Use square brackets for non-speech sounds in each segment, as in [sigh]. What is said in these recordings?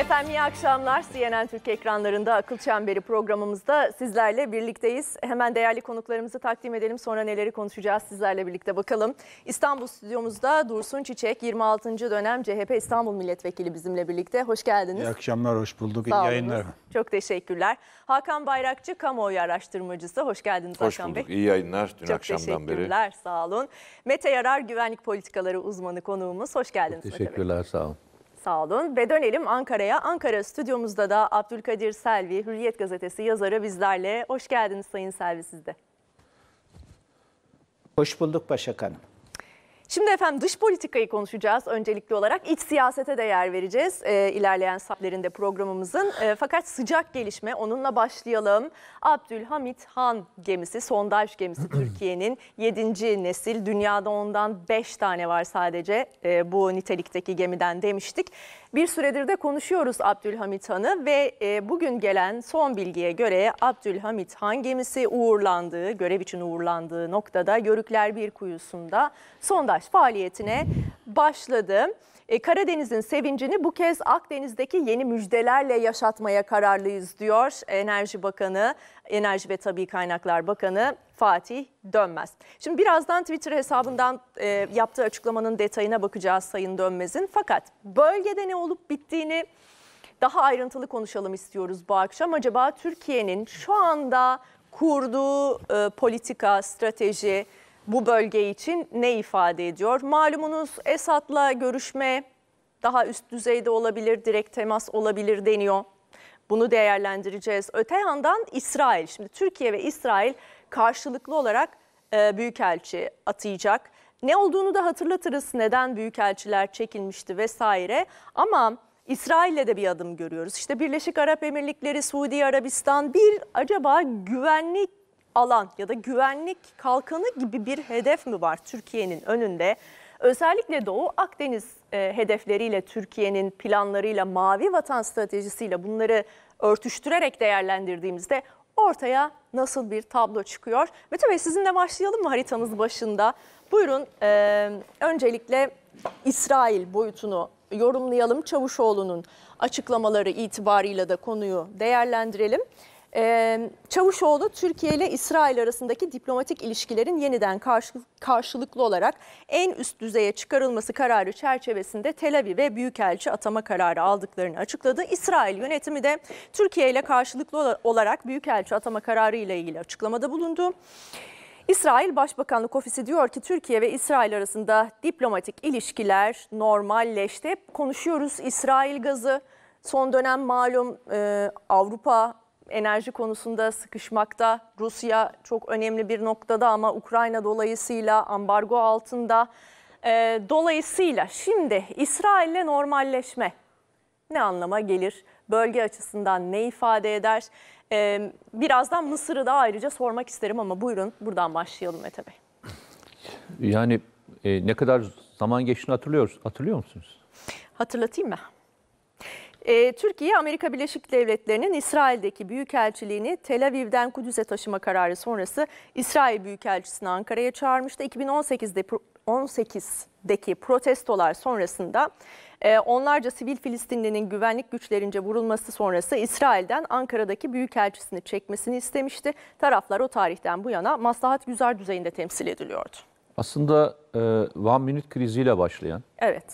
Efendim iyi akşamlar. CNN Türk ekranlarında Akıl Çemberi programımızda sizlerle birlikteyiz. Hemen değerli konuklarımızı takdim edelim. Sonra neleri konuşacağız sizlerle birlikte bakalım. İstanbul stüdyomuzda Dursun Çiçek 26. dönem CHP İstanbul Milletvekili bizimle birlikte. Hoş geldiniz. İyi akşamlar, hoş bulduk. İyi yayınlar. Çok teşekkürler. Hakan Bayrakçı kamuoyu araştırmacısı. Hoş geldiniz hoş bulduk. Bey. İyi yayınlar. Dün Çok akşamdan teşekkürler. beri. teşekkürler. Sağ olun. Mete Yarar güvenlik politikaları uzmanı konuğumuz. Hoş geldiniz. Çok teşekkürler. Sağ olun. Sağ olun. Ve dönelim Ankara'ya. Ankara stüdyomuzda da Abdülkadir Selvi, Hürriyet Gazetesi yazarı bizlerle. Hoş geldiniz Sayın Selvi sizde. Hoş bulduk Başak Hanım. Şimdi efendim dış politikayı konuşacağız öncelikli olarak. iç siyasete de yer vereceğiz e, ilerleyen saatlerinde programımızın. E, fakat sıcak gelişme onunla başlayalım. Abdülhamit Han gemisi, sondaj gemisi [clears throat] Türkiye'nin 7. nesil. Dünyada ondan 5 tane var sadece e, bu nitelikteki gemiden demiştik. Bir süredir de konuşuyoruz Abdülhamit Han'ı ve e, bugün gelen son bilgiye göre Abdülhamit Han gemisi uğurlandığı, görev için uğurlandığı noktada Yörükler Bir Kuyusu'nda sondaj faaliyetine başladı. E, Karadeniz'in sevincini bu kez Akdeniz'deki yeni müjdelerle yaşatmaya kararlıyız diyor Enerji Bakanı, Enerji ve Tabi Kaynaklar Bakanı Fatih Dönmez. Şimdi birazdan Twitter hesabından e, yaptığı açıklamanın detayına bakacağız Sayın Dönmez'in. Fakat bölgede ne olup bittiğini daha ayrıntılı konuşalım istiyoruz bu akşam. Acaba Türkiye'nin şu anda kurduğu e, politika, strateji, bu bölge için ne ifade ediyor? Malumunuz Esad'la görüşme daha üst düzeyde olabilir, direkt temas olabilir deniyor. Bunu değerlendireceğiz. Öte yandan İsrail, şimdi Türkiye ve İsrail karşılıklı olarak e, büyükelçi atayacak. Ne olduğunu da hatırlatırız, neden büyükelçiler çekilmişti vesaire. Ama İsrail'le de bir adım görüyoruz. İşte Birleşik Arap Emirlikleri, Suudi Arabistan bir acaba güvenlik alan ya da güvenlik kalkanı gibi bir hedef mi var Türkiye'nin önünde? Özellikle Doğu Akdeniz e, hedefleriyle, Türkiye'nin planlarıyla, mavi vatan stratejisiyle bunları örtüştürerek değerlendirdiğimizde ortaya nasıl bir tablo çıkıyor? Mete Bey sizinle başlayalım mı haritanız başında? Buyurun e, öncelikle İsrail boyutunu yorumlayalım. Çavuşoğlu'nun açıklamaları itibarıyla da konuyu değerlendirelim. Çavuşoğlu Türkiye ile İsrail arasındaki diplomatik ilişkilerin yeniden karşılıklı olarak en üst düzeye çıkarılması kararı çerçevesinde Tel Aviv'e büyükelçi atama kararı aldıklarını açıkladı. İsrail yönetimi de Türkiye ile karşılıklı olarak büyükelçi atama kararı ile ilgili açıklamada bulundu. İsrail Başbakanlık Ofisi diyor ki Türkiye ve İsrail arasında diplomatik ilişkiler normalleşti. Hep konuşuyoruz İsrail gazı. Son dönem malum e, Avrupa enerji konusunda sıkışmakta. Rusya çok önemli bir noktada ama Ukrayna dolayısıyla ambargo altında. E, dolayısıyla şimdi İsrail'le normalleşme ne anlama gelir? Bölge açısından ne ifade eder? E, birazdan Mısır'ı da ayrıca sormak isterim ama buyurun buradan başlayalım Mete Bey. Yani e, ne kadar zaman geçtiğini hatırlıyoruz. Hatırlıyor musunuz? Hatırlatayım mı? Ee, Türkiye, Amerika Birleşik Devletleri'nin İsrail'deki Büyükelçiliğini Tel Aviv'den Kudüs'e taşıma kararı sonrası İsrail Büyükelçisini Ankara'ya çağırmıştı. 2018'de 18'deki protestolar sonrasında e, onlarca sivil Filistinlinin güvenlik güçlerince vurulması sonrası İsrail'den Ankara'daki büyükelçisini çekmesini istemişti. Taraflar o tarihten bu yana maslahat güzar düzeyinde temsil ediliyordu. Aslında e, One Minute kriziyle başlayan, evet.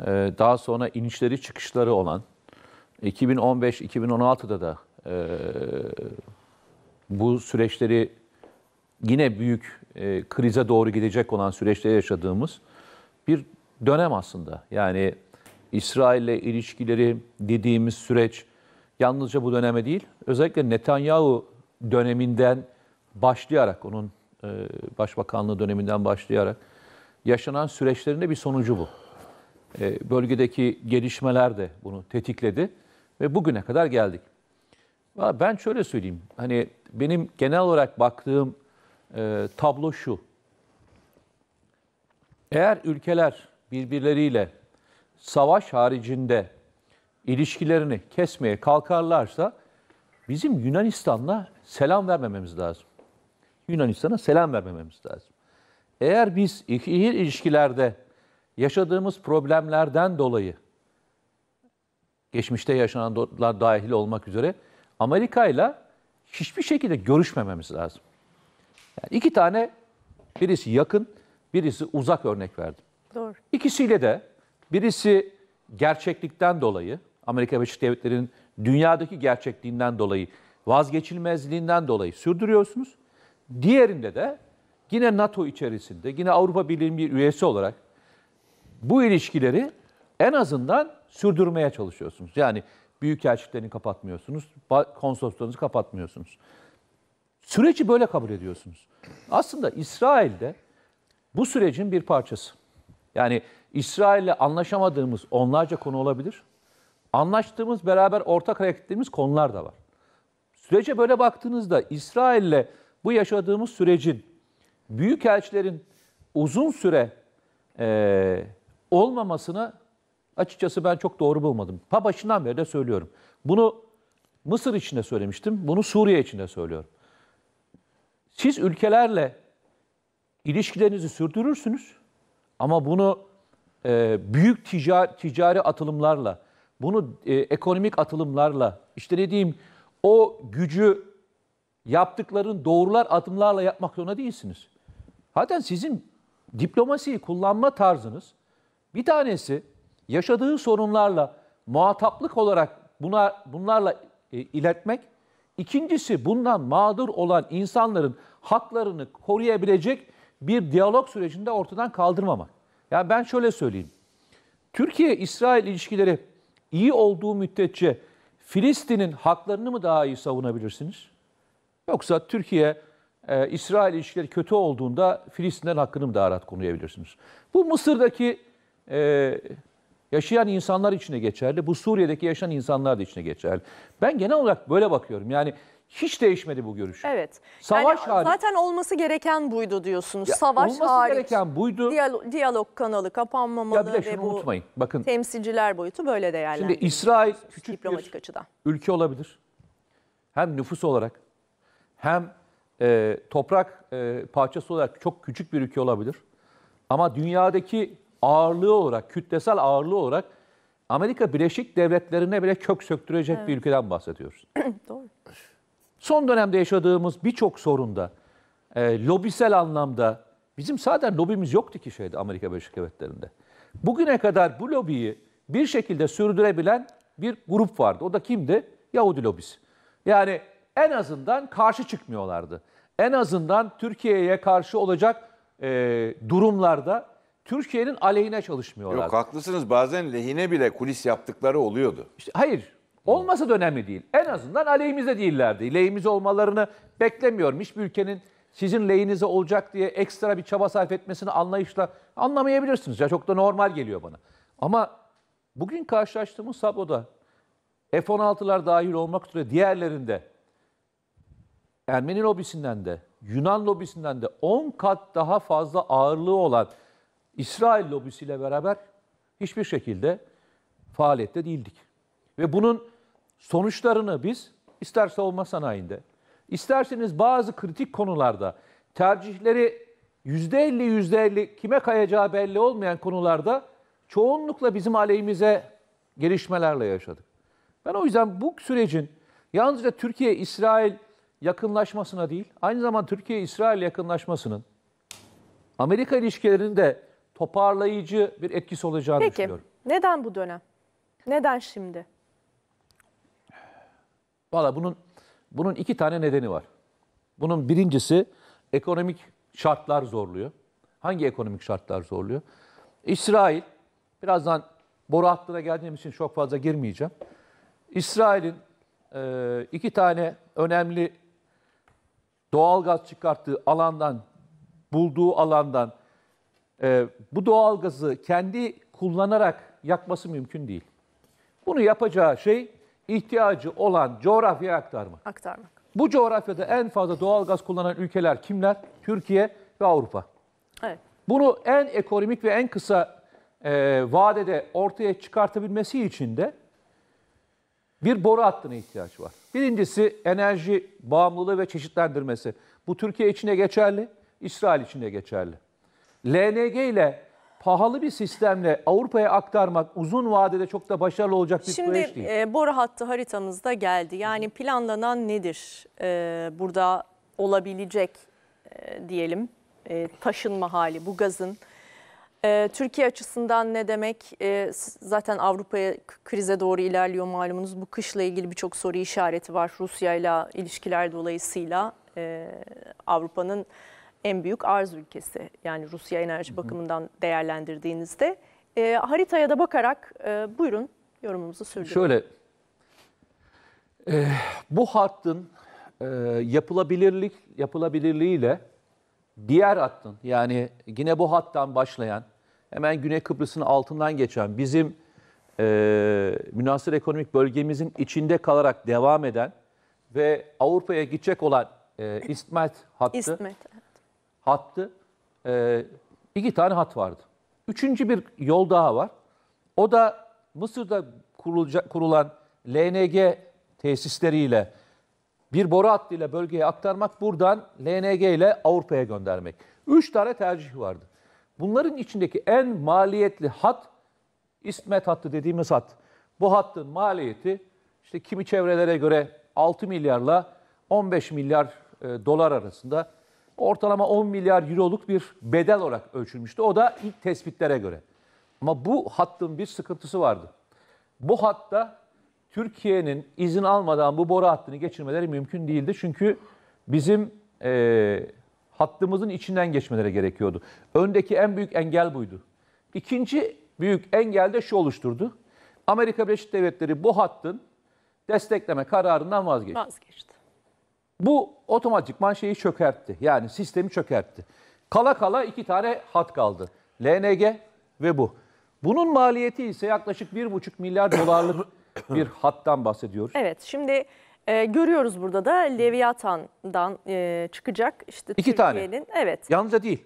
e, daha sonra inişleri çıkışları olan, 2015-2016'da da e, bu süreçleri yine büyük e, krize doğru gidecek olan süreçte yaşadığımız bir dönem aslında. Yani İsrail'le ilişkileri dediğimiz süreç yalnızca bu döneme değil, özellikle Netanyahu döneminden başlayarak, onun e, başbakanlığı döneminden başlayarak yaşanan süreçlerinde bir sonucu bu. E, bölgedeki gelişmeler de bunu tetikledi ve bugüne kadar geldik. Ben şöyle söyleyeyim. Hani benim genel olarak baktığım e, tablo şu. Eğer ülkeler birbirleriyle savaş haricinde ilişkilerini kesmeye kalkarlarsa bizim Yunanistan'la selam vermememiz lazım. Yunanistan'a selam vermememiz lazım. Eğer biz ikili ilişkilerde yaşadığımız problemlerden dolayı geçmişte yaşananlar dahil olmak üzere Amerika ile hiçbir şekilde görüşmememiz lazım. Yani iki tane birisi yakın, birisi uzak örnek verdim. Doğru. İkisiyle de birisi gerçeklikten dolayı, Amerika Birleşik Devletleri'nin dünyadaki gerçekliğinden dolayı, vazgeçilmezliğinden dolayı sürdürüyorsunuz. Diğerinde de yine NATO içerisinde, yine Avrupa Birliği'nin bir üyesi olarak bu ilişkileri en azından sürdürmeye çalışıyorsunuz. Yani büyük elçiliklerini kapatmıyorsunuz, konsoloslarınızı kapatmıyorsunuz. Süreci böyle kabul ediyorsunuz. Aslında İsrail de bu sürecin bir parçası. Yani İsrail'le anlaşamadığımız onlarca konu olabilir. Anlaştığımız, beraber ortak hareket ettiğimiz konular da var. Sürece böyle baktığınızda İsrail'le bu yaşadığımız sürecin büyük elçilerin uzun süre e, olmamasına açıkçası ben çok doğru bulmadım. Pa başından beri de söylüyorum. Bunu Mısır içinde söylemiştim, bunu Suriye içinde söylüyorum. Siz ülkelerle ilişkilerinizi sürdürürsünüz ama bunu e, büyük ticari, ticari atılımlarla, bunu e, ekonomik atılımlarla, işte ne diyeyim o gücü yaptıkların doğrular adımlarla yapmak zorunda değilsiniz. Zaten sizin diplomasiyi kullanma tarzınız bir tanesi yaşadığı sorunlarla muhataplık olarak buna, bunlarla e, iletmek, ikincisi bundan mağdur olan insanların haklarını koruyabilecek bir diyalog sürecinde ortadan kaldırmamak. Yani ben şöyle söyleyeyim. Türkiye-İsrail ilişkileri iyi olduğu müddetçe Filistin'in haklarını mı daha iyi savunabilirsiniz? Yoksa Türkiye e, İsrail ilişkileri kötü olduğunda Filistin'den hakkını mı daha rahat koruyabilirsiniz? Bu Mısır'daki e, yaşayan insanlar için de geçerli. Bu Suriye'deki yaşayan insanlar da için de geçerli. Ben genel olarak böyle bakıyorum. Yani hiç değişmedi bu görüş. Evet. Savaş yani, hariç. Zaten olması gereken buydu diyorsunuz. Ya, Savaş olması hariç. Olması gereken buydu. Diyalog, diyalog kanalı kapanmamalı ya bir de şunu ve unutmayın. Bakın, temsilciler boyutu böyle değerlendiriyor. Şimdi İsrail küçük diplomatik bir açıdan. ülke olabilir. Hem nüfus olarak hem e, toprak e, parçası olarak çok küçük bir ülke olabilir. Ama dünyadaki ağırlığı olarak, kütlesel ağırlığı olarak Amerika Birleşik Devletleri'ne bile kök söktürecek evet. bir ülkeden bahsediyoruz. [clears throat] Doğru. Son dönemde yaşadığımız birçok sorunda e, lobisel anlamda bizim zaten lobimiz yoktu ki şeyde Amerika Birleşik Devletleri'nde. Bugüne kadar bu lobiyi bir şekilde sürdürebilen bir grup vardı. O da kimdi? Yahudi lobisi. Yani en azından karşı çıkmıyorlardı. En azından Türkiye'ye karşı olacak e, durumlarda Türkiye'nin aleyhine çalışmıyorlar. Yok haklısınız bazen lehine bile kulis yaptıkları oluyordu. İşte, hayır olmasa da önemli değil. En azından aleyhimize değillerdi. Lehimiz olmalarını beklemiyorum. Hiçbir ülkenin sizin lehinize olacak diye ekstra bir çaba sarf etmesini anlayışla anlamayabilirsiniz. Ya çok da normal geliyor bana. Ama bugün karşılaştığımız Sabo'da F-16'lar dahil olmak üzere diğerlerinde Ermeni lobisinden de Yunan lobisinden de 10 kat daha fazla ağırlığı olan İsrail lobisiyle beraber hiçbir şekilde faaliyette değildik. Ve bunun sonuçlarını biz ister savunma sanayinde, isterseniz bazı kritik konularda tercihleri yüzde elli yüzde elli kime kayacağı belli olmayan konularda çoğunlukla bizim aleyhimize gelişmelerle yaşadık. Ben o yüzden bu sürecin yalnızca Türkiye-İsrail yakınlaşmasına değil, aynı zamanda Türkiye-İsrail yakınlaşmasının Amerika ilişkilerinin de toparlayıcı bir etkisi olacağını Peki, düşünüyorum. Neden bu dönem? Neden şimdi? Valla bunun bunun iki tane nedeni var. Bunun birincisi ekonomik şartlar zorluyor. Hangi ekonomik şartlar zorluyor? İsrail, birazdan boru hattına geldiğim için çok fazla girmeyeceğim. İsrail'in e, iki tane önemli doğal gaz çıkarttığı alandan, bulduğu alandan e, bu doğalgazı kendi kullanarak yakması mümkün değil. Bunu yapacağı şey ihtiyacı olan coğrafyaya aktarmak. Aktarmak. Bu coğrafyada en fazla doğalgaz kullanan ülkeler kimler? Türkiye ve Avrupa. Evet. Bunu en ekonomik ve en kısa e, vadede ortaya çıkartabilmesi için de bir boru hattına ihtiyaç var. Birincisi enerji bağımlılığı ve çeşitlendirmesi. Bu Türkiye için de geçerli, İsrail için de geçerli. LNG ile pahalı bir sistemle Avrupa'ya aktarmak uzun vadede çok da başarılı olacak bir Şimdi, süreç değil. Şimdi e, boru hattı haritamızda geldi. Yani planlanan nedir e, burada olabilecek e, diyelim e, taşınma hali bu gazın? E, Türkiye açısından ne demek? E, zaten Avrupa'ya krize doğru ilerliyor malumunuz. Bu kışla ilgili birçok soru işareti var Rusya ile ilişkiler dolayısıyla e, Avrupa'nın en büyük arz ülkesi. Yani Rusya enerji bakımından değerlendirdiğinizde. E, haritaya da bakarak e, buyurun yorumumuzu sürdürün. Şöyle, e, bu hattın e, yapılabilirlik yapılabilirliğiyle diğer hattın yani yine bu hattan başlayan hemen Güney Kıbrıs'ın altından geçen bizim e, münasır ekonomik bölgemizin içinde kalarak devam eden ve Avrupa'ya gidecek olan e, İstmet hattı İstmet hattı e, iki tane hat vardı. Üçüncü bir yol daha var. O da Mısır'da kurulacak, kurulan LNG tesisleriyle bir boru hattıyla bölgeye aktarmak, buradan LNG ile Avrupa'ya göndermek. Üç tane tercih vardı. Bunların içindeki en maliyetli hat İsmet hattı dediğimiz hat. Bu hattın maliyeti işte kimi çevrelere göre 6 milyarla 15 milyar e, dolar arasında ortalama 10 milyar euroluk bir bedel olarak ölçülmüştü. O da ilk tespitlere göre. Ama bu hattın bir sıkıntısı vardı. Bu hatta Türkiye'nin izin almadan bu boru hattını geçirmeleri mümkün değildi. Çünkü bizim e, hattımızın içinden geçmeleri gerekiyordu. Öndeki en büyük engel buydu. İkinci büyük engel de şu oluşturdu. Amerika Birleşik Devletleri bu hattın destekleme kararından vazgeçti. Vazgeçti. Bu otomatikman şeyi çökertti. Yani sistemi çökertti. Kala kala iki tane hat kaldı. LNG ve bu. Bunun maliyeti ise yaklaşık bir buçuk milyar dolarlık [coughs] bir hattan bahsediyoruz. Evet şimdi e, görüyoruz burada da Leviathan'dan e, çıkacak. işte İki Türkiye'nin, tane. Evet. Yalnızca değil.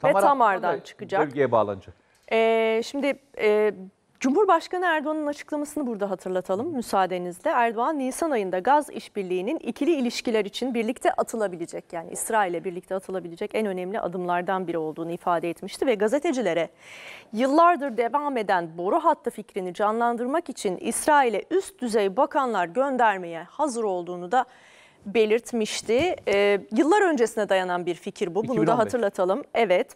Tamar'a, ve Tamar'dan çıkacak. Bölgeye bağlanacak. E, şimdi e, Cumhurbaşkanı Erdoğan'ın açıklamasını burada hatırlatalım müsaadenizle. Erdoğan Nisan ayında gaz işbirliğinin ikili ilişkiler için birlikte atılabilecek yani İsrail'e birlikte atılabilecek en önemli adımlardan biri olduğunu ifade etmişti ve gazetecilere yıllardır devam eden boru hattı fikrini canlandırmak için İsrail'e üst düzey bakanlar göndermeye hazır olduğunu da belirtmişti. Ee, yıllar öncesine dayanan bir fikir bu. Bunu 2015. da hatırlatalım. Evet.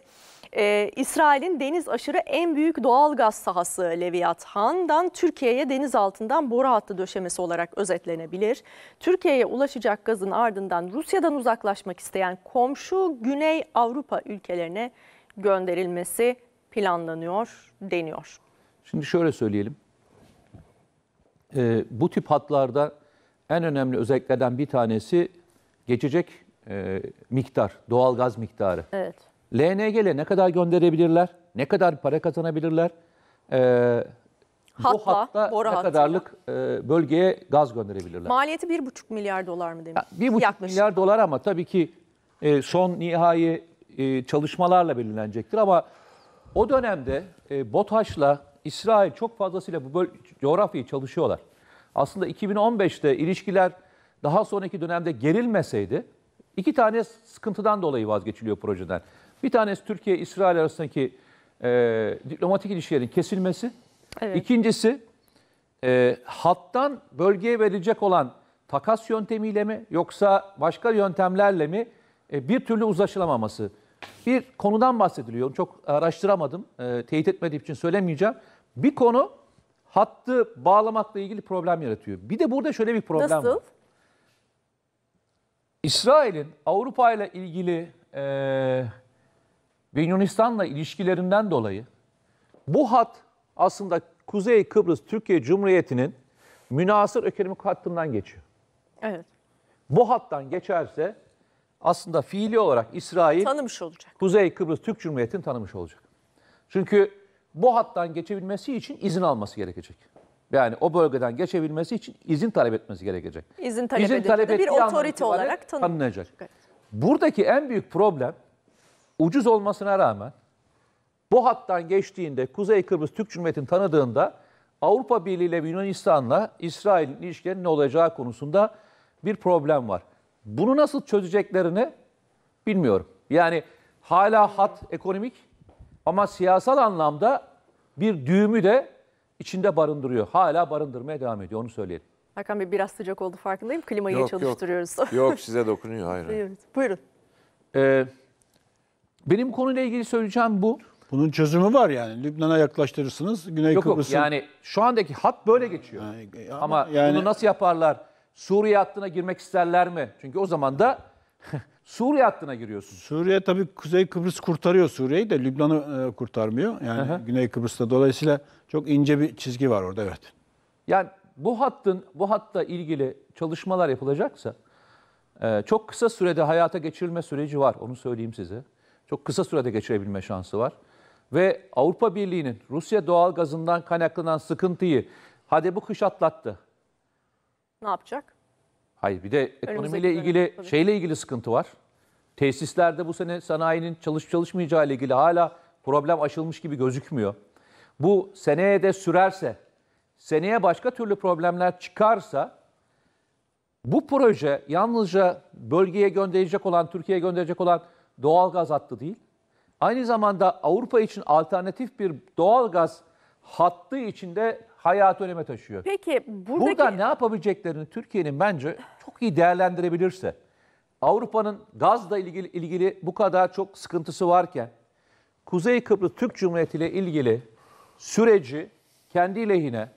Ee, İsrail'in deniz aşırı en büyük doğal gaz sahası Leviathan'dan Türkiye'ye deniz altından boru hattı döşemesi olarak özetlenebilir. Türkiye'ye ulaşacak gazın ardından Rusya'dan uzaklaşmak isteyen komşu Güney Avrupa ülkelerine gönderilmesi planlanıyor deniyor. Şimdi şöyle söyleyelim. Ee, bu tip hatlarda en önemli özelliklerden bir tanesi geçecek e, miktar, doğal gaz miktarı. Evet. LNG'le ne kadar gönderebilirler? Ne kadar para kazanabilirler? Ee, e, Hatla, bu hatta ne hattıyla. kadarlık bölgeye gaz gönderebilirler? Maliyeti 1,5 milyar dolar mı demiş? Yani 1,5 Yaklaşık. milyar dolar ama tabii ki e, son nihai e, çalışmalarla belirlenecektir. Ama o dönemde e, BOTAŞ'la İsrail çok fazlasıyla bu böl- coğrafyayı çalışıyorlar. Aslında 2015'te ilişkiler daha sonraki dönemde gerilmeseydi iki tane sıkıntıdan dolayı vazgeçiliyor projeden. Bir tanesi Türkiye-İsrail arasındaki e, diplomatik ilişkilerin kesilmesi. Evet. İkincisi e, hattan bölgeye verilecek olan takas yöntemiyle mi yoksa başka yöntemlerle mi e, bir türlü uzlaşılamaması. Bir konudan bahsediliyor. Çok araştıramadım. E, teyit etmediğim için söylemeyeceğim. Bir konu hattı bağlamakla ilgili problem yaratıyor. Bir de burada şöyle bir problem Nasıl? var. İsrail'in Avrupa ile ilgili e, ve Yunanistan'la ilişkilerinden dolayı bu hat aslında Kuzey Kıbrıs Türkiye Cumhuriyeti'nin münasır ekonomik hattından geçiyor. Evet. Bu hattan geçerse aslında fiili olarak İsrail tanımış olacak. Kuzey Kıbrıs Türk Cumhuriyeti'ni tanımış olacak. Çünkü bu hattan geçebilmesi için izin alması gerekecek. Yani o bölgeden geçebilmesi için izin talep etmesi gerekecek. İzin talep, izin talep, talep bir otorite olarak tanınacak. Evet. Buradaki en büyük problem ucuz olmasına rağmen bu hattan geçtiğinde Kuzey Kıbrıs Türk Cumhuriyeti'ni tanıdığında Avrupa Birliği ile Yunanistan'la İsrail'in ilişkilerinin ne olacağı konusunda bir problem var. Bunu nasıl çözeceklerini bilmiyorum. Yani hala hat ekonomik ama siyasal anlamda bir düğümü de içinde barındırıyor. Hala barındırmaya devam ediyor onu söyleyelim. Hakan Bey biraz sıcak oldu farkındayım. Klimayı yok, çalıştırıyoruz. Yok, yok size dokunuyor hayır. [laughs] buyurun. Ee, benim konuyla ilgili söyleyeceğim bu. Bunun çözümü var yani. Lübnan'a yaklaştırırsınız. Güney yok, Kıbrıs'ın... Yok yani şu andaki hat böyle geçiyor. Yani, e, e, ama, ama yani... bunu nasıl yaparlar? Suriye hattına girmek isterler mi? Çünkü o zaman da [laughs] Suriye hattına giriyorsun. Suriye tabii Kuzey Kıbrıs kurtarıyor Suriye'yi de Lübnan'ı e, kurtarmıyor. Yani Aha. Güney Kıbrıs'ta dolayısıyla çok ince bir çizgi var orada evet. Yani bu hattın bu hatta ilgili çalışmalar yapılacaksa e, çok kısa sürede hayata geçirilme süreci var onu söyleyeyim size çok kısa sürede geçirebilme şansı var. Ve Avrupa Birliği'nin Rusya doğal gazından kaynaklanan sıkıntıyı hadi bu kış atlattı. Ne yapacak? Hayır bir de ekonomiyle ilgili tabii. şeyle ilgili sıkıntı var. Tesislerde bu sene sanayinin çalışıp çalışmayacağı ile ilgili hala problem aşılmış gibi gözükmüyor. Bu seneye de sürerse, seneye başka türlü problemler çıkarsa bu proje yalnızca bölgeye gönderecek olan, Türkiye'ye gönderecek olan doğal gaz hattı değil. Aynı zamanda Avrupa için alternatif bir doğal gaz hattı içinde hayat öneme taşıyor. Peki buradaki... Burada ne yapabileceklerini Türkiye'nin bence çok iyi değerlendirebilirse, Avrupa'nın gazla ilgili, ilgili bu kadar çok sıkıntısı varken, Kuzey Kıbrıs Türk Cumhuriyeti ile ilgili süreci kendi lehine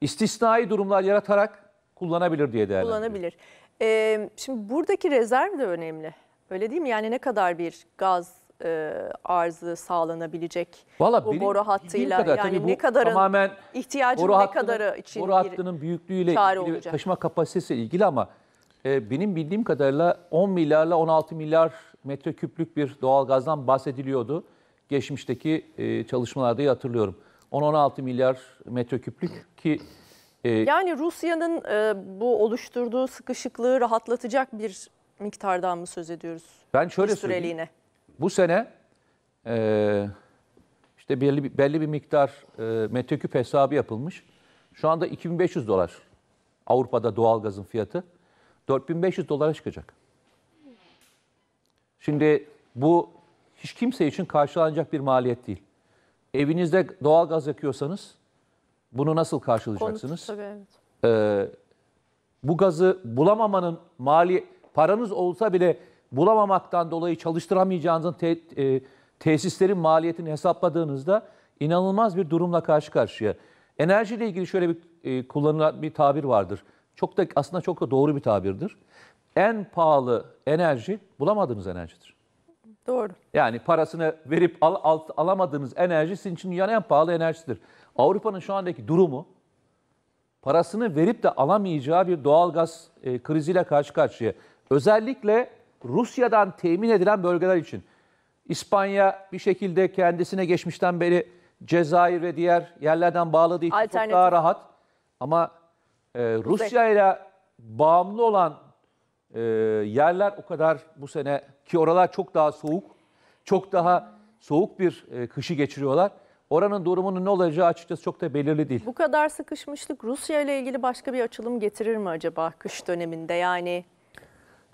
istisnai durumlar yaratarak kullanabilir diye değerlendiriyor. Kullanabilir. Ee, şimdi buradaki rezerv de önemli. Öyle değil mi? Yani ne kadar bir gaz e, arzı sağlanabilecek Vallahi bu boru hattıyla? Kadar, yani ne kadarın tamamen ne kadarı için boru hattının büyüklüğüyle ilgili olacak. taşıma kapasitesiyle ilgili ama e, benim bildiğim kadarıyla 10 milyarla 16 milyar metreküplük bir doğalgazdan bahsediliyordu. Geçmişteki e, çalışmalarda hatırlıyorum. 10-16 milyar metreküplük ki e, yani Rusya'nın e, bu oluşturduğu sıkışıklığı rahatlatacak bir miktardan mı söz ediyoruz? Ben şöyle süreliğine. Bu sene e, işte belli, belli bir miktar e, metreküp hesabı yapılmış. Şu anda 2500 dolar Avrupa'da doğalgazın fiyatı. 4500 dolara çıkacak. Şimdi bu hiç kimse için karşılanacak bir maliyet değil. Evinizde doğalgaz yakıyorsanız bunu nasıl karşılayacaksınız? Konut, tabii, evet. ee, bu gazı bulamamanın mali paranız olsa bile bulamamaktan dolayı çalıştıramayacağınızın te, e, tesislerin maliyetini hesapladığınızda inanılmaz bir durumla karşı karşıya. Enerjiyle ilgili şöyle bir e, kullanılan bir tabir vardır. Çok da aslında çok da doğru bir tabirdir. En pahalı enerji bulamadığınız enerjidir. Doğru. Yani parasını verip al, al, alamadığınız enerji sizin için dünyanın en pahalı enerjidir. Avrupa'nın şu andaki durumu parasını verip de alamayacağı bir doğalgaz e, kriziyle karşı karşıya. Özellikle Rusya'dan temin edilen bölgeler için. İspanya bir şekilde kendisine geçmişten beri Cezayir ve diğer yerlerden bağladığı için çok daha rahat. Ama e, Rusya ile bağımlı olan e, yerler o kadar bu sene ki oralar çok daha soğuk, çok daha soğuk bir e, kışı geçiriyorlar. Oranın durumunun ne olacağı açıkçası çok da belirli değil. Bu kadar sıkışmışlık Rusya ile ilgili başka bir açılım getirir mi acaba kış döneminde? Yani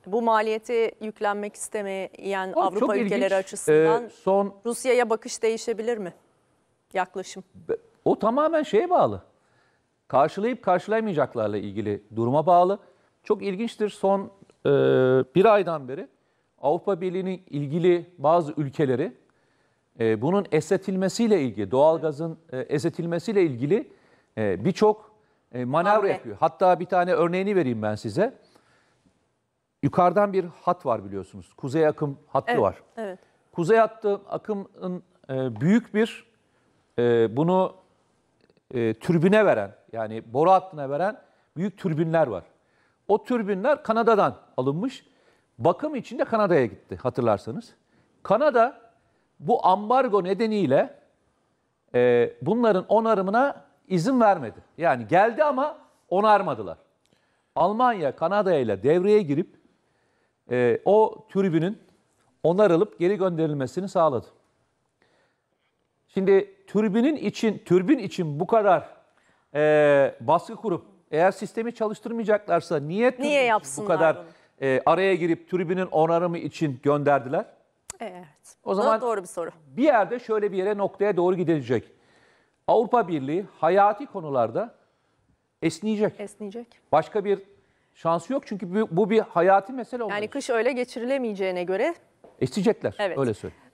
bu maliyeti yüklenmek istemeyen Ama Avrupa ülkeleri ilginç. açısından Ee, son Rusya'ya bakış değişebilir mi? Yaklaşım. O tamamen şeye bağlı. Karşılayıp karşılayamayacaklarla ilgili duruma bağlı. Çok ilginçtir son e, bir aydan beri Avrupa Birliği'nin ilgili bazı ülkeleri e, bunun esetilmesiyle ilgili, doğalgazın e, esetilmesiyle ilgili e, birçok e, manevra yapıyor. Hatta bir tane örneğini vereyim ben size. Yukarıdan bir hat var biliyorsunuz. Kuzey akım hattı evet, var. Evet. Kuzey hattı akımın e, büyük bir e, bunu e, türbüne veren yani boru hattına veren büyük türbinler var. O türbinler Kanada'dan alınmış. Bakım için de Kanada'ya gitti hatırlarsanız. Kanada bu ambargo nedeniyle e, bunların onarımına izin vermedi. Yani geldi ama onarmadılar. Almanya Kanada ile devreye girip e, o türbinin onarılıp geri gönderilmesini sağladı. Şimdi türbinin için türbin için bu kadar e, baskı kurup eğer sistemi çalıştırmayacaklarsa niye, niye bu kadar e, araya girip türbinin onarımı için gönderdiler? Evet. O zaman doğru bir soru. Bir yerde şöyle bir yere noktaya doğru gidilecek. Avrupa Birliği hayati konularda esneyecek. Esneyecek. Başka bir Şansı yok çünkü bu, bu bir hayati mesele olmuş. Yani kış öyle geçirilemeyeceğine göre. Estecekler, Evet. öyle söyleyeyim.